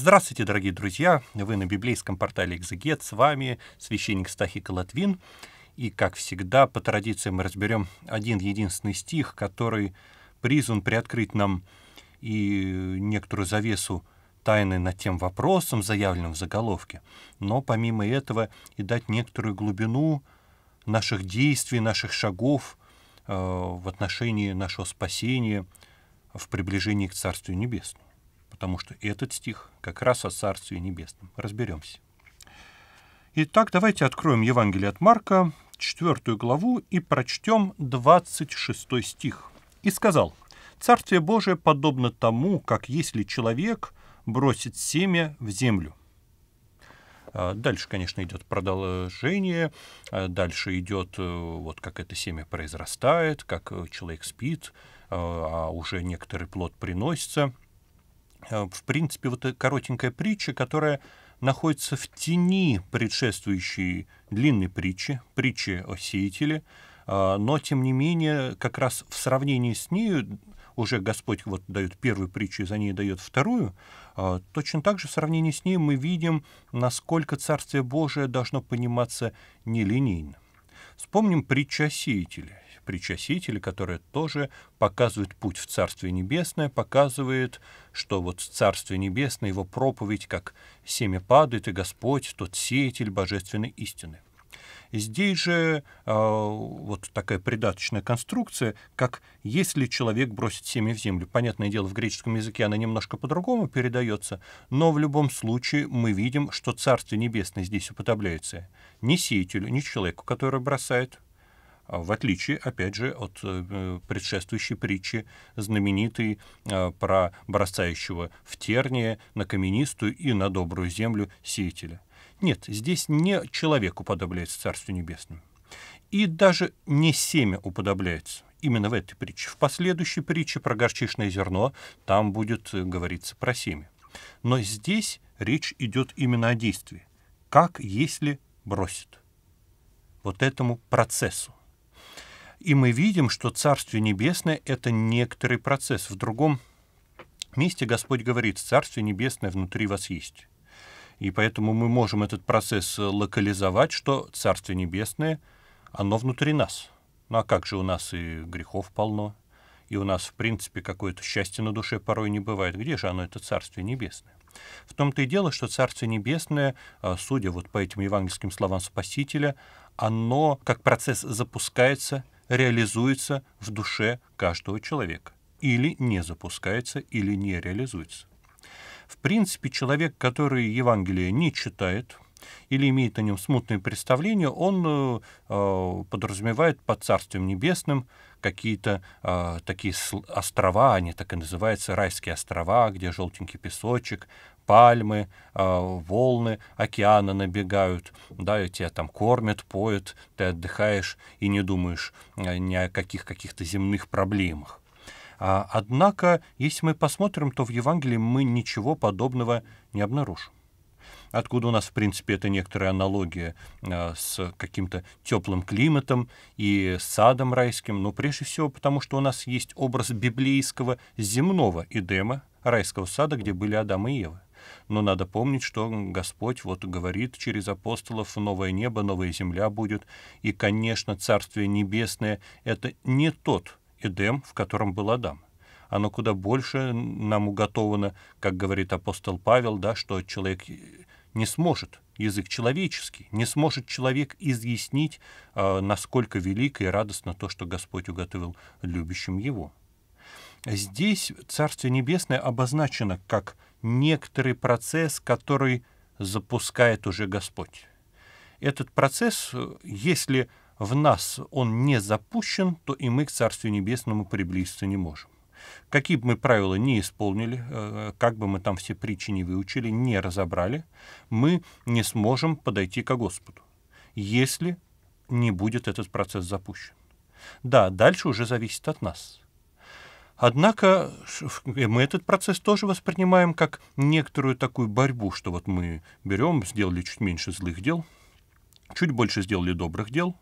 Здравствуйте, дорогие друзья! Вы на библейском портале «Экзегет». С вами священник Стахи Колотвин. И, как всегда, по традиции мы разберем один единственный стих, который призван приоткрыть нам и некоторую завесу тайны над тем вопросом, заявленным в заголовке, но помимо этого и дать некоторую глубину наших действий, наших шагов э, в отношении нашего спасения в приближении к Царствию Небесному потому что этот стих как раз о Царстве Небесном. Разберемся. Итак, давайте откроем Евангелие от Марка, 4 главу, и прочтем 26 стих. «И сказал, Царствие Божие подобно тому, как если человек бросит семя в землю». А дальше, конечно, идет продолжение, а дальше идет э, вот как это семя произрастает, как человек спит, э, а уже некоторый плод приносится – Э, в принципе, вот эта коротенькая притча, которая находится в тени предшествующей длинной притчи, притчи о сеятеле, э, но, тем не менее, как раз в сравнении с нею уже Господь вот дает первую притчу, и за ней дает вторую, э, точно так же в сравнении с ней мы видим, насколько Царствие Божие должно пониматься нелинейно. Вспомним притчу о сеятеле причаститель, которая тоже показывает путь в Царствие Небесное, показывает, что вот Царствие Небесное, его проповедь, как семя падает, и Господь, тот сеятель божественной истины. Здесь же э, вот такая придаточная конструкция, как если человек бросит семя в землю. Понятное дело, в греческом языке она немножко по-другому передается, но в любом случае мы видим, что Царствие Небесное здесь уподобляется не сеятелю, не человеку, который бросает а, в отличие, опять же, от э, предшествующей притчи, знаменитой а, про бросающего в терние, на каменистую и на добрую землю сеятеля. Нет, здесь не человек уподобляется Царству Небесному. И даже не семя уподобляется именно в этой притче. В последующей притче про горчичное зерно там будет э, говориться про семя. Но здесь речь идет именно о действии. Как если бросит? Вот этому процессу. И мы видим, что Царствие Небесное — это некоторый процесс. В другом месте Господь говорит, Царствие Небесное внутри вас есть. И поэтому мы можем этот процесс э, локализовать, что Царствие Небесное, оно внутри нас. Ну а как же у нас и грехов полно, и у нас, в принципе, какое-то счастье на душе порой не бывает. Где же оно, это Царствие Небесное? В том-то и дело, что Царствие Небесное, э, судя вот по этим евангельским словам Спасителя, оно как процесс запускается – реализуется в душе каждого человека. Или не запускается, или не реализуется. В принципе, человек, который Евангелие не читает, или имеет о нем смутное представление, он э, э, подразумевает под Царствием Небесным какие-то э, такие острова, они так и называются, райские острова, где желтенький песочек, пальмы, а, волны океана набегают, да, и тебя там кормят, поют, ты отдыхаешь и не думаешь а, ни о каких каких-то земных проблемах. А, однако, если мы посмотрим, то в Евангелии мы ничего подобного не обнаружим. Откуда у нас, в принципе, это некоторая аналогия э, с каким-то теплым климатом и садом райским, но ну, прежде всего потому, что у нас есть образ библейского земного Эдема, райского сада, где были Адам и Ева. Но надо помнить, что Господь вот говорит через апостолов, новое небо, новая земля будет. И, конечно, Царствие Небесное — это не тот Эдем, в котором был Адам оно куда больше нам уготовано, как говорит апостол Павел, да, что человек не сможет, язык человеческий, не сможет человек изъяснить, а, насколько велико и радостно то, что Господь уготовил любящим его. Здесь Царствие Небесное обозначено как некоторый процесс, который запускает уже Господь. Этот процесс, если в нас он не запущен, то и мы к Царствию Небесному приблизиться не можем. Какие бы мы правила не исполнили, э, как бы мы там все притчи не выучили, не разобрали, мы не сможем подойти к Господу, если не будет этот процесс запущен. Да, дальше уже зависит от нас – Однако э, мы этот процесс тоже воспринимаем как некоторую такую борьбу, что вот мы берем, сделали чуть меньше злых дел, чуть больше сделали добрых дел,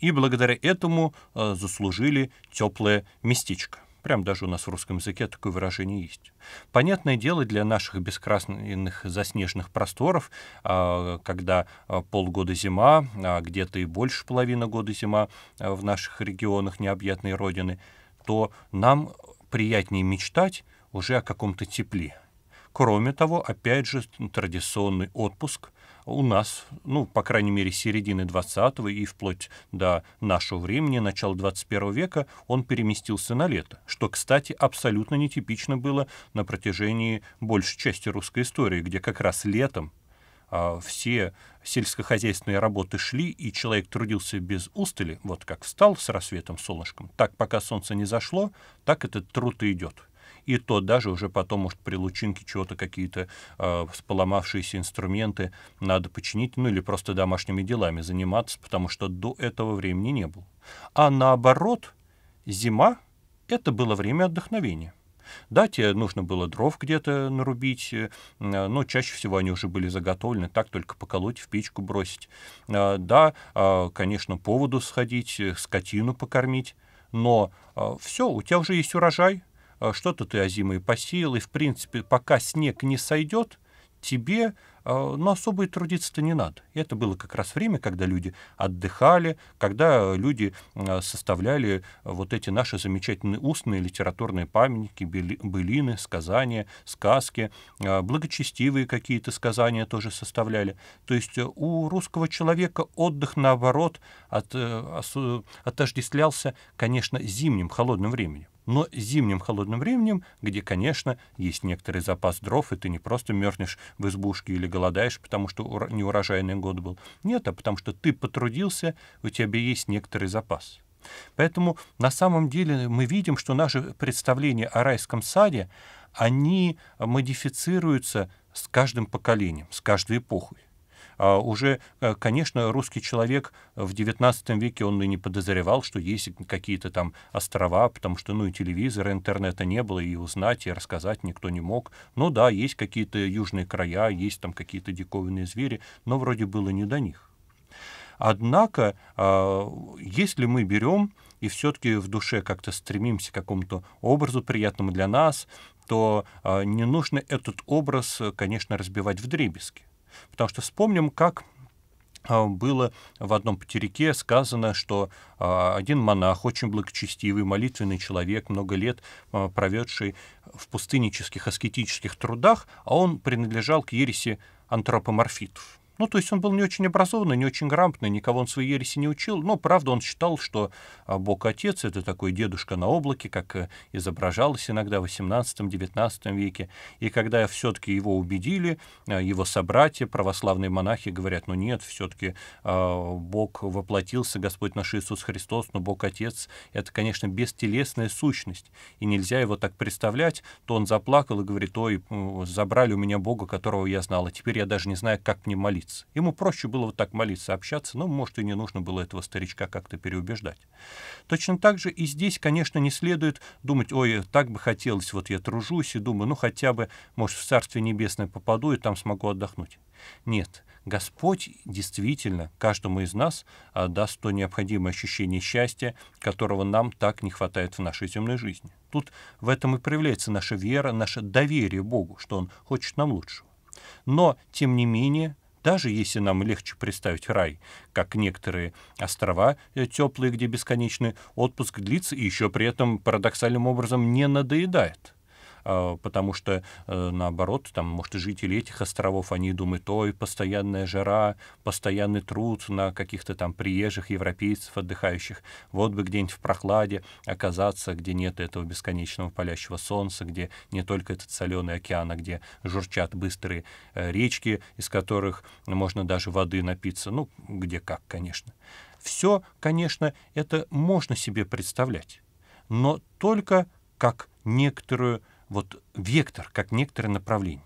и благодаря этому э, заслужили теплое местечко. Прям даже у нас в русском языке такое выражение есть. Понятное дело, для наших бескрасных заснеженных просторов, а, когда э, полгода зима, а где-то и больше половины года зима в наших регионах необъятной родины, то нам приятнее мечтать уже о каком-то тепле. Кроме того, опять же, традиционный отпуск у нас, ну, по крайней мере, середины 20 и вплоть до нашего времени, начала 21 века, он переместился на лето, что, кстати, абсолютно нетипично было на протяжении большей части русской истории, где как раз летом а, все сельскохозяйственные работы шли, и человек трудился без устали, вот как встал с рассветом солнышком, так пока солнце не зашло, так этот труд и идет. И то даже уже потом, может, при лучинке чего-то какие-то э, а, поломавшиеся инструменты надо починить, ну или просто домашними делами заниматься, потому что до этого времени не было. А наоборот, зима — это было время отдохновения. Да, тебе нужно было дров где-то нарубить, э, но чаще всего они уже были заготовлены, так только поколоть, в печку бросить. Э, да, э, конечно, поводу сходить, скотину покормить, но все, у тебя уже есть урожай, что-то ты озимой посеял, и, в принципе, пока снег не сойдет, тебе а, но особо и трудиться-то не надо. И это было как раз время, когда люди отдыхали, когда люди а, составляли вот эти наши замечательные устные литературные памятники, былины, сказания, сказки, а, благочестивые какие-то сказания тоже составляли. То есть э, у русского человека отдых, наоборот, от, э, отождествлялся, конечно, зимним, холодным временем но зимним холодным временем, где, конечно, есть некоторый запас дров, и ты не просто мерзнешь в избушке или голодаешь, потому что неурожайный год был. Нет, а потому что ты потрудился, у тебя есть некоторый запас. Поэтому на самом деле мы видим, что наши представления о райском саде, они модифицируются с каждым поколением, с каждой эпохой. А уже, э, конечно, русский человек в XIX веке, он и не подозревал, что есть какие-то там острова, потому что, ну, и телевизора, интернета не было, и узнать, и рассказать никто не мог. Ну да, есть какие-то южные края, есть там какие-то диковинные звери, но вроде было не до них. Однако, а, если мы берем и все-таки в душе как-то стремимся к какому-то образу приятному для нас, то а, не нужно этот образ, конечно, разбивать в дребезги. Потому что вспомним, как а, было в одном потерике сказано, что а, один монах, очень благочестивый, молитвенный человек, много лет а, проведший в пустынических аскетических трудах, а он принадлежал к ереси антропоморфитов. Ну, то есть он был не очень образованный, не очень грамотный, никого он своей ереси не учил, но, правда, он считал, что а, Бог-Отец — это такой дедушка на облаке, как э, изображалось иногда в XVIII-XIX веке. И когда все-таки его убедили, а, его собратья, православные монахи, говорят, ну нет, все-таки а, Бог воплотился, Господь наш Иисус Христос, но Бог-Отец — это, конечно, бестелесная сущность, и нельзя его так представлять, то он заплакал и говорит, ой, забрали у меня Бога, которого я знал, а теперь я даже не знаю, как мне молиться молиться. Ему проще было вот так молиться, общаться, но, может, и не нужно было этого старичка как-то переубеждать. Точно так же и здесь, конечно, не следует думать, ой, так бы хотелось, вот я тружусь и думаю, ну хотя бы, может, в Царствие Небесное попаду и там смогу отдохнуть. Нет, Господь действительно каждому из нас а, даст то необходимое ощущение счастья, которого нам так не хватает в нашей земной жизни. Тут в этом и проявляется наша вера, наше доверие Богу, что Он хочет нам лучшего. Но, тем не менее, даже если нам легче представить рай, как некоторые острова э, теплые, где бесконечный отпуск длится и еще при этом парадоксальным образом не надоедает. А, потому что, э, наоборот, там, может, и жители этих островов, они думают, ой, постоянная жара, постоянный труд на каких-то там приезжих европейцев, отдыхающих. Вот бы где-нибудь в прохладе оказаться, где нет этого бесконечного палящего солнца, где не только этот соленый океан, а где журчат быстрые э, речки, из которых можно даже воды напиться, ну, где как, конечно. Все, конечно, это можно себе представлять, но только как некоторую вот вектор, как некоторое направление.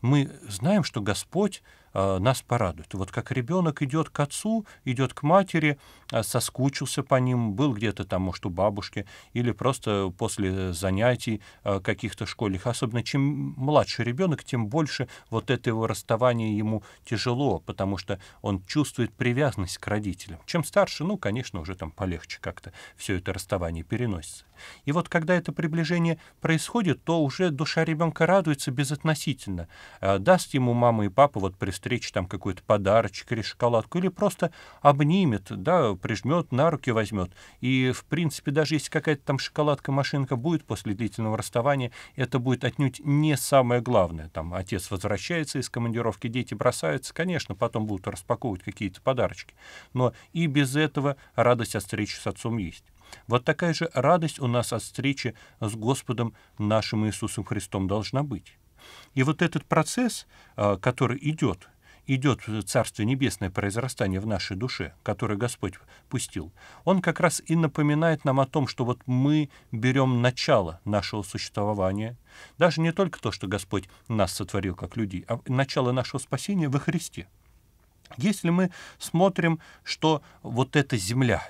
Мы знаем, что Господь Э, нас порадует. Вот как ребенок идет к отцу, идет к матери, э, соскучился по ним, был где-то там, может, у бабушки, или просто после занятий э, каких-то школьных. Особенно чем младше ребенок, тем больше вот это его расставание ему тяжело, потому что он чувствует привязанность к родителям. Чем старше, ну, конечно, уже там полегче как-то все это расставание переносится. И вот когда это приближение происходит, то уже душа ребенка радуется безотносительно. Даст ему мама и папа вот при встречи там какой-то подарочек или шоколадку, или просто обнимет, да, прижмет, на руки возьмет. И, в принципе, даже если какая-то там шоколадка-машинка будет после длительного расставания, это будет отнюдь не самое главное. Там отец возвращается из командировки, дети бросаются, конечно, потом будут распаковывать какие-то подарочки. Но и без этого радость от встречи с отцом есть. Вот такая же радость у нас от встречи с Господом нашим Иисусом Христом должна быть. И вот этот процесс, а, который идет, идет Царство Небесное произрастание в нашей душе, которое Господь пустил, он как раз и напоминает нам о том, что вот мы берем начало нашего существования, даже не только то, что Господь нас сотворил как людей, а начало нашего спасения во Христе. Если мы смотрим, что вот эта земля,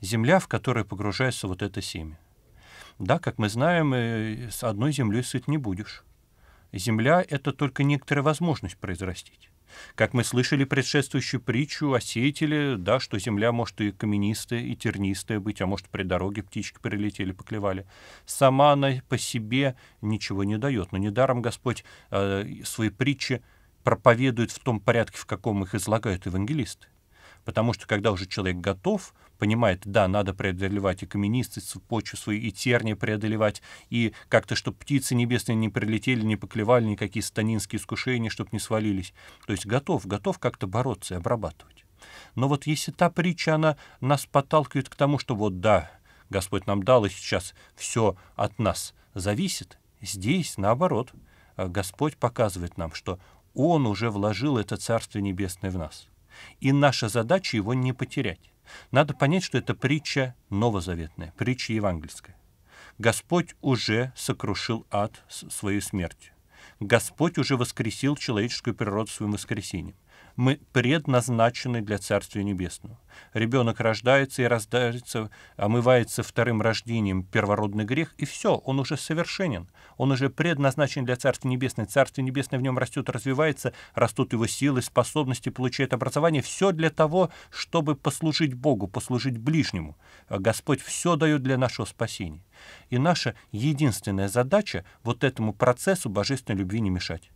земля, в которой погружается вот это семя, да, как мы знаем, э, с одной землей сыт не будешь. Земля — это только некоторая возможность произрастить. Как мы слышали предшествующую притчу о сеятеле, да, что земля может и каменистая, и тернистая быть, а может при дороге птички прилетели, поклевали. Сама она по себе ничего не дает, но недаром Господь э, свои притчи проповедует в том порядке, в каком их излагают евангелисты. Потому что когда уже человек готов, понимает, да, надо преодолевать и каменистость, почву свою, и терни преодолевать, и как-то, чтобы птицы небесные не прилетели, не поклевали, никакие станинские искушения, чтобы не свалились. То есть готов, готов как-то бороться и обрабатывать. Но вот если та притча, она нас подталкивает к тому, что вот да, Господь нам дал, и сейчас все от нас зависит, здесь, наоборот, э, Господь показывает нам, что Он уже вложил это Царство Небесное в нас. И наша задача его не потерять. Надо понять, что это притча новозаветная, притча евангельская. Господь уже сокрушил ад своей смертью. Господь уже воскресил человеческую природу своим воскресением мы предназначены для Царствия Небесного. Ребенок рождается и раздается, омывается вторым рождением первородный грех, и все, он уже совершенен. Он уже предназначен для царствия Небесного. Царство Небесное в нем растет, развивается, растут его силы, способности, получает образование. Все для того, чтобы послужить Богу, послужить ближнему. А Господь все дает для нашего спасения. И наша единственная задача вот этому процессу божественной любви не мешать.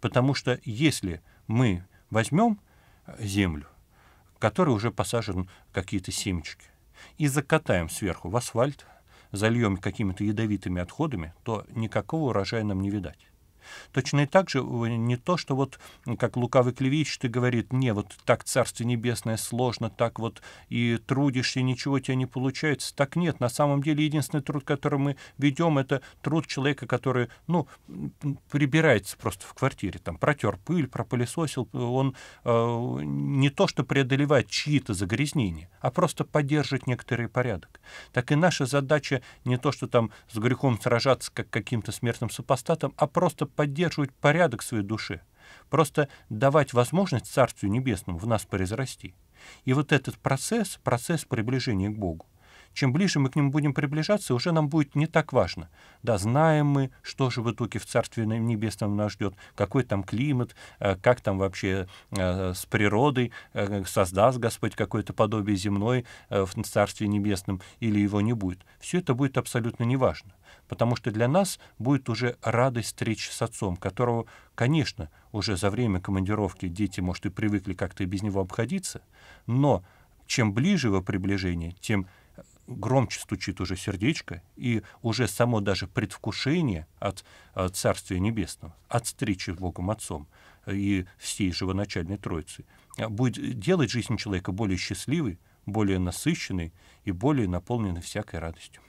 Потому что если мы Возьмем э, землю, в которой уже посажены какие-то семечки, и закатаем сверху в асфальт, зальем какими-то ядовитыми отходами, то никакого урожая нам не видать. Точно и так же э, не то, что вот, как лукавый клевещет ты говорит, не, вот так Царство Небесное сложно, так вот и трудишься, и ничего у тебя не получается. Так нет, на самом деле единственный труд, который мы ведем, это труд человека, который, ну, прибирается просто в квартире, там, протер пыль, пропылесосил, э, он э, не то, что преодолевает чьи-то загрязнения, а просто поддерживает некоторый порядок. Так и наша задача не то, что там с грехом сражаться, как каким-то смертным супостатом, а просто поддерживать порядок в своей душе, просто давать возможность Царствию Небесному в нас произрасти. И вот этот процесс, процесс приближения к Богу, чем ближе мы к нему будем приближаться, уже нам будет не так важно. Да, знаем мы, что же в итоге в Царстве Небесном нас ждет, какой там климат, э, как там вообще э, с природой, э, создаст Господь какое-то подобие земной в Царстве Небесном или его не будет. Все это будет абсолютно неважно, потому что для нас будет уже радость встречи с Отцом, которого, конечно, уже за время командировки дети, может, и привыкли как-то без него обходиться, но чем ближе его приближение, тем громче стучит уже сердечко, и уже само даже предвкушение от, от э, Царствия Небесного, от встречи с Богом Отцом э, и всей живоначальной Троицы, э, будет делать жизнь человека более счастливой, более насыщенной и более наполненной всякой радостью.